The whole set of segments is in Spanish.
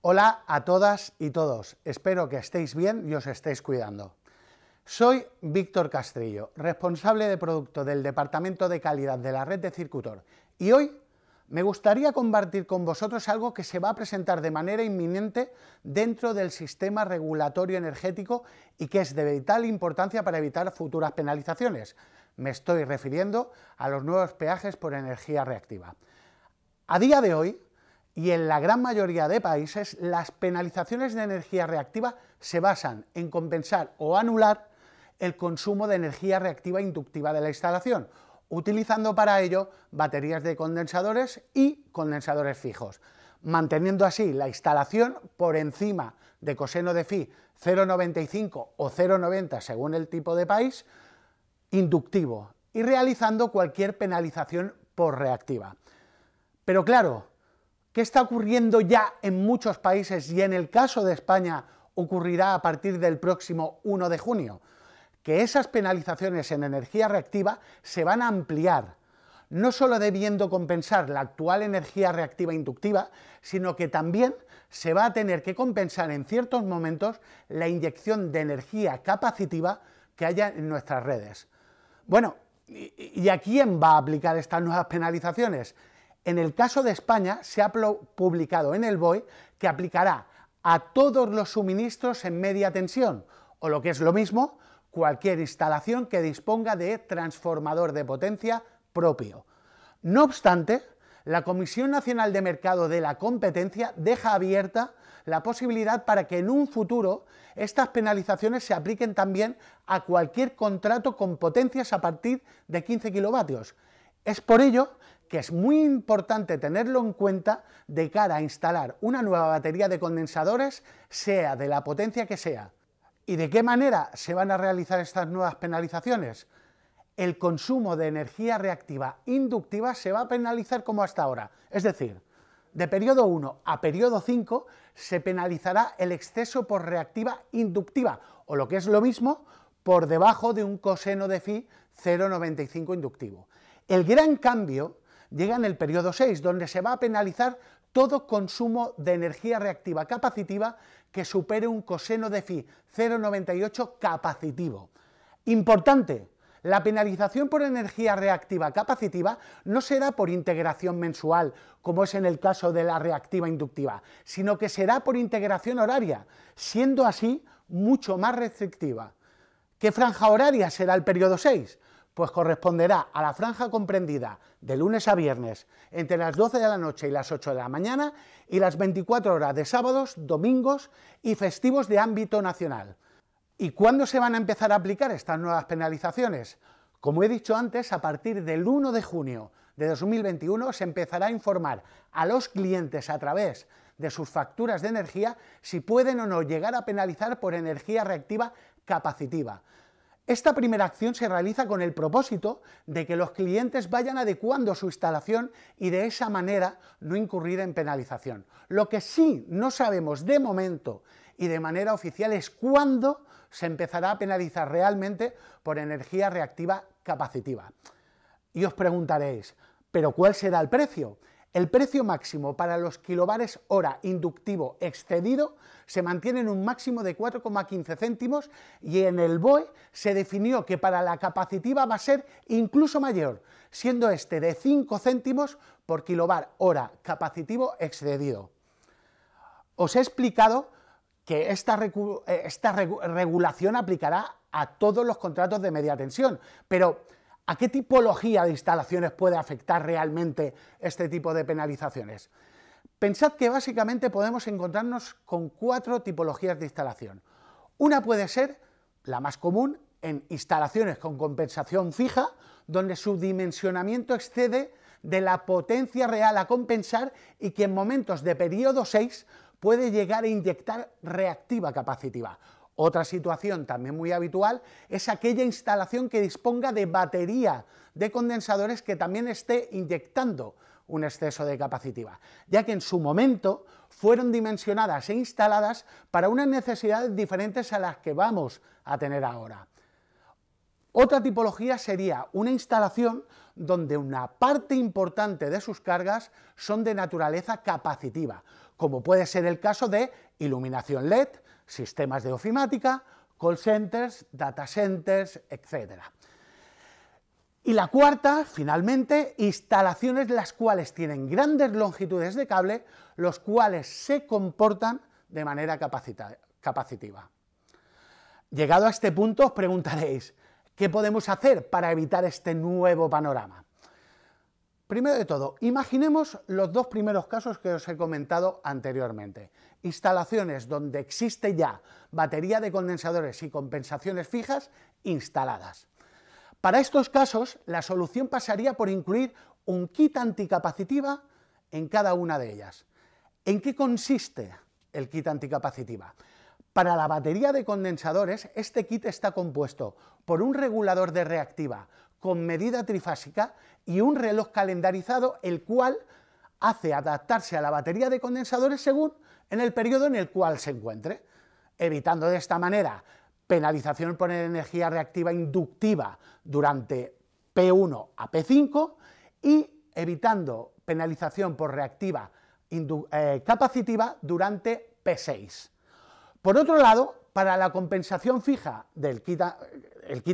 Hola a todas y todos, espero que estéis bien y os estéis cuidando. Soy Víctor Castrillo, responsable de producto del Departamento de Calidad de la red de Circutor, y hoy me gustaría compartir con vosotros algo que se va a presentar de manera inminente dentro del sistema regulatorio energético y que es de vital importancia para evitar futuras penalizaciones. Me estoy refiriendo a los nuevos peajes por energía reactiva. A día de hoy, y en la gran mayoría de países las penalizaciones de energía reactiva se basan en compensar o anular el consumo de energía reactiva inductiva de la instalación, utilizando para ello baterías de condensadores y condensadores fijos, manteniendo así la instalación por encima de coseno de phi 0,95 o 0,90 según el tipo de país, inductivo y realizando cualquier penalización por reactiva. Pero claro, que está ocurriendo ya en muchos países y en el caso de España ocurrirá a partir del próximo 1 de junio, que esas penalizaciones en energía reactiva se van a ampliar, no solo debiendo compensar la actual energía reactiva inductiva, sino que también se va a tener que compensar en ciertos momentos la inyección de energía capacitiva que haya en nuestras redes. Bueno, ¿y a quién va a aplicar estas nuevas penalizaciones? En el caso de España, se ha publicado en el BOE que aplicará a todos los suministros en media tensión, o lo que es lo mismo, cualquier instalación que disponga de transformador de potencia propio. No obstante, la Comisión Nacional de Mercado de la Competencia deja abierta la posibilidad para que en un futuro estas penalizaciones se apliquen también a cualquier contrato con potencias a partir de 15 kilovatios. Es por ello que es muy importante tenerlo en cuenta de cara a instalar una nueva batería de condensadores, sea de la potencia que sea. ¿Y de qué manera se van a realizar estas nuevas penalizaciones? El consumo de energía reactiva inductiva se va a penalizar como hasta ahora, es decir, de periodo 1 a periodo 5 se penalizará el exceso por reactiva inductiva, o lo que es lo mismo, por debajo de un coseno de phi 0,95 inductivo. El gran cambio llega en el periodo 6, donde se va a penalizar todo consumo de energía reactiva capacitiva que supere un coseno de phi 0,98 capacitivo. Importante, la penalización por energía reactiva capacitiva no será por integración mensual, como es en el caso de la reactiva inductiva, sino que será por integración horaria, siendo así mucho más restrictiva. ¿Qué franja horaria será el periodo 6? pues corresponderá a la franja comprendida de lunes a viernes entre las 12 de la noche y las 8 de la mañana y las 24 horas de sábados, domingos y festivos de ámbito nacional. ¿Y cuándo se van a empezar a aplicar estas nuevas penalizaciones? Como he dicho antes, a partir del 1 de junio de 2021 se empezará a informar a los clientes a través de sus facturas de energía si pueden o no llegar a penalizar por energía reactiva capacitiva. Esta primera acción se realiza con el propósito de que los clientes vayan adecuando su instalación y de esa manera no incurrir en penalización. Lo que sí no sabemos de momento y de manera oficial es cuándo se empezará a penalizar realmente por energía reactiva capacitiva. Y os preguntaréis, ¿pero cuál será el precio? El precio máximo para los kilovares hora inductivo excedido se mantiene en un máximo de 4,15 céntimos y en el BOE se definió que para la capacitiva va a ser incluso mayor, siendo este de 5 céntimos por kilovar hora capacitivo excedido. Os he explicado que esta, eh, esta regulación aplicará a todos los contratos de media tensión, pero ¿A qué tipología de instalaciones puede afectar realmente este tipo de penalizaciones? Pensad que básicamente podemos encontrarnos con cuatro tipologías de instalación. Una puede ser la más común en instalaciones con compensación fija, donde su dimensionamiento excede de la potencia real a compensar y que en momentos de periodo 6 puede llegar a inyectar reactiva capacitiva, otra situación también muy habitual es aquella instalación que disponga de batería de condensadores que también esté inyectando un exceso de capacitiva, ya que en su momento fueron dimensionadas e instaladas para unas necesidades diferentes a las que vamos a tener ahora. Otra tipología sería una instalación donde una parte importante de sus cargas son de naturaleza capacitiva, como puede ser el caso de iluminación LED, sistemas de ofimática, call centers, data centers, etc. Y la cuarta, finalmente, instalaciones las cuales tienen grandes longitudes de cable, los cuales se comportan de manera capacitiva. Llegado a este punto os preguntaréis, ¿qué podemos hacer para evitar este nuevo panorama? Primero de todo, imaginemos los dos primeros casos que os he comentado anteriormente. Instalaciones donde existe ya batería de condensadores y compensaciones fijas instaladas. Para estos casos, la solución pasaría por incluir un kit anticapacitiva en cada una de ellas. ¿En qué consiste el kit anticapacitiva? Para la batería de condensadores, este kit está compuesto por un regulador de reactiva con medida trifásica y un reloj calendarizado, el cual hace adaptarse a la batería de condensadores según en el periodo en el cual se encuentre, evitando de esta manera penalización por energía reactiva inductiva durante P1 a P5 y evitando penalización por reactiva eh, capacitiva durante P6. Por otro lado, para la compensación fija del kit,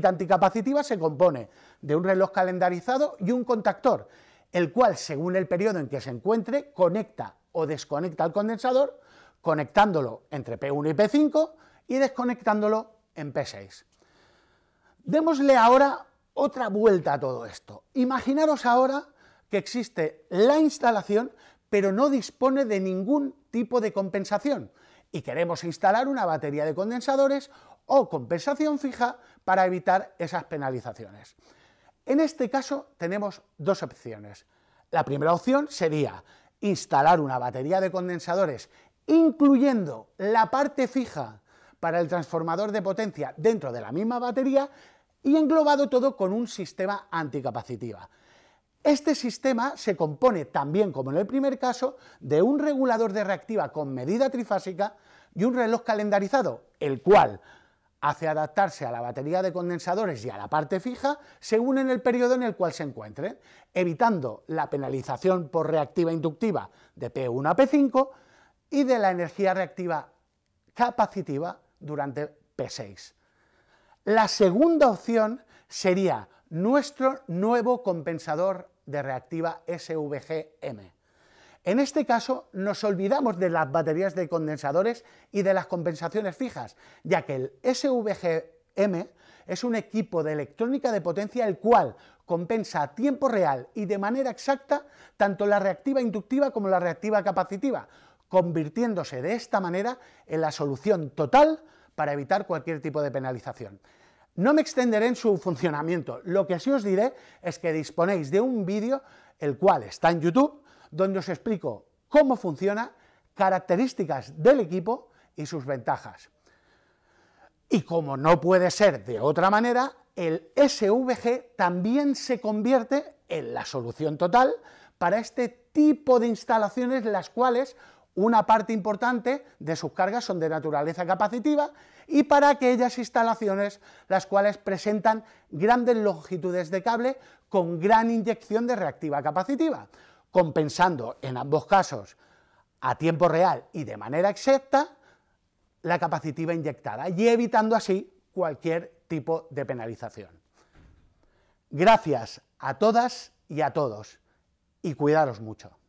anticapacitiva se compone de un reloj calendarizado y un contactor, el cual, según el periodo en que se encuentre, conecta o desconecta el condensador, conectándolo entre P1 y P5 y desconectándolo en P6. Démosle ahora otra vuelta a todo esto. Imaginaros ahora que existe la instalación, pero no dispone de ningún tipo de compensación y queremos instalar una batería de condensadores o compensación fija para evitar esas penalizaciones. En este caso tenemos dos opciones. La primera opción sería instalar una batería de condensadores incluyendo la parte fija para el transformador de potencia dentro de la misma batería y englobado todo con un sistema anticapacitiva. Este sistema se compone también, como en el primer caso, de un regulador de reactiva con medida trifásica y un reloj calendarizado, el cual hace adaptarse a la batería de condensadores y a la parte fija según en el periodo en el cual se encuentren, evitando la penalización por reactiva inductiva de P1 a P5 y de la energía reactiva capacitiva durante P6. La segunda opción sería nuestro nuevo compensador de reactiva SVGM. En este caso nos olvidamos de las baterías de condensadores y de las compensaciones fijas, ya que el SVGM es un equipo de electrónica de potencia el cual compensa a tiempo real y de manera exacta tanto la reactiva inductiva como la reactiva capacitiva, convirtiéndose de esta manera en la solución total para evitar cualquier tipo de penalización. No me extenderé en su funcionamiento, lo que sí os diré es que disponéis de un vídeo, el cual está en YouTube, donde os explico cómo funciona, características del equipo y sus ventajas. Y como no puede ser de otra manera, el SVG también se convierte en la solución total para este tipo de instalaciones, las cuales una parte importante de sus cargas son de naturaleza capacitiva y para aquellas instalaciones las cuales presentan grandes longitudes de cable con gran inyección de reactiva capacitiva, compensando en ambos casos a tiempo real y de manera exacta la capacitiva inyectada y evitando así cualquier tipo de penalización. Gracias a todas y a todos y cuidaros mucho.